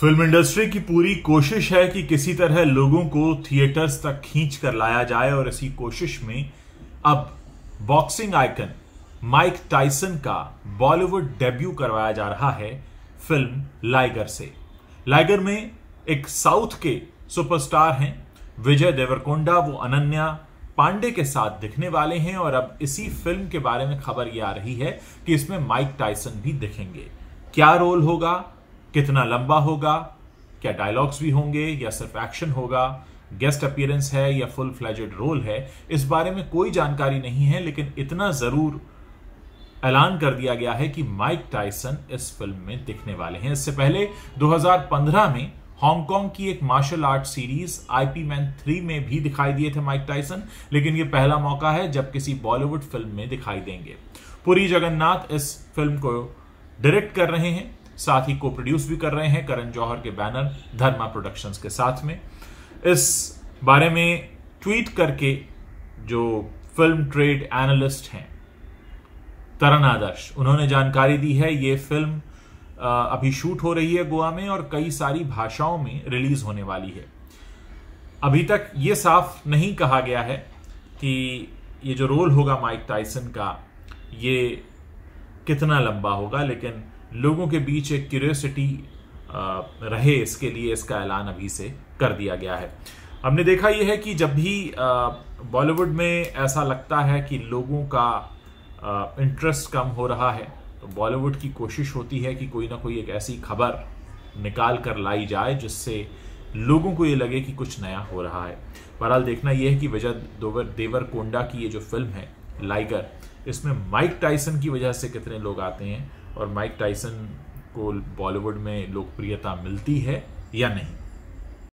film industry की पूरी कोशिश है कि किसी तरह लोगों को थिएटर्स तक खींच कर लाया जाए और इसी कोशिश में अब बॉक्सिंग आइकन माइक टाइसन का बॉलीवुड डेब्यू करवाया जा रहा है फिल्म लाइगर से लाइगर में एक साउथ के सुपरस्टार हैं विजय देवरकोंडा वो अनन्या पांडे के साथ दिखने वाले हैं और अब इसी फिल्म के बारे में खबर ये आ रही है कि इसमें माइक टाइसन भी दिखेंगे क्या रोल होगा कितना लंबा होगा क्या डायलॉग्स भी होंगे या सिर्फ एक्शन होगा गेस्ट अपियरेंस है या फुल फ्लैजेड रोल है इस बारे में कोई जानकारी नहीं है लेकिन इतना ज़रूर ऐलान कर दिया गया है कि माइक टाइसन इस फिल्म में दिखने वाले हैं इससे पहले 2015 में हांगकांग की एक martial art series Ip Man three में भी दिखाई दिए थे माइक टाइसन लेकिन यह पहला मौका है जब किसी बॉलीवुड फिल्म में दिखाई देंगे पुरी जगन्नाथ इस फिल्म को डायरेक्ट कर रहे हैं साथ ही को प्रोड्यूस भी कर रहे हैं करण जौहर के बैनर धर्मा प्रोडक्शंस के साथ में इस बारे में ट्वीट करके जो फिल्म ट्रेड एनालिस्ट हैं तरन आदर्श उन्होंने जानकारी दी है ये फिल्म अभी शूट हो रही है गोवा में और कई सारी भाषाओं में रिलीज होने वाली है अभी तक ये साफ नहीं कहा गया है कि ये जो रोल होगा माइक टाइसन का ये कितना लंबा होगा लेकिन लोगों के बीच एक क्यूरियोसिटी रहे इसके लिए इसका ऐलान अभी से कर दिया गया है हमने देखा यह है कि जब भी बॉलीवुड में ऐसा लगता है कि लोगों का इंटरेस्ट कम हो रहा है तो बॉलीवुड की कोशिश होती है कि कोई ना कोई एक ऐसी खबर निकाल कर लाई जाए जिससे लोगों को ये लगे कि कुछ नया हो रहा है बहरहाल देखना यह है कि विजय देवर कोंडा की ये जो फिल्म है लाइगर इसमें माइक टाइसन की वजह से कितने लोग आते हैं और माइक टाइसन को बॉलीवुड में लोकप्रियता मिलती है या नहीं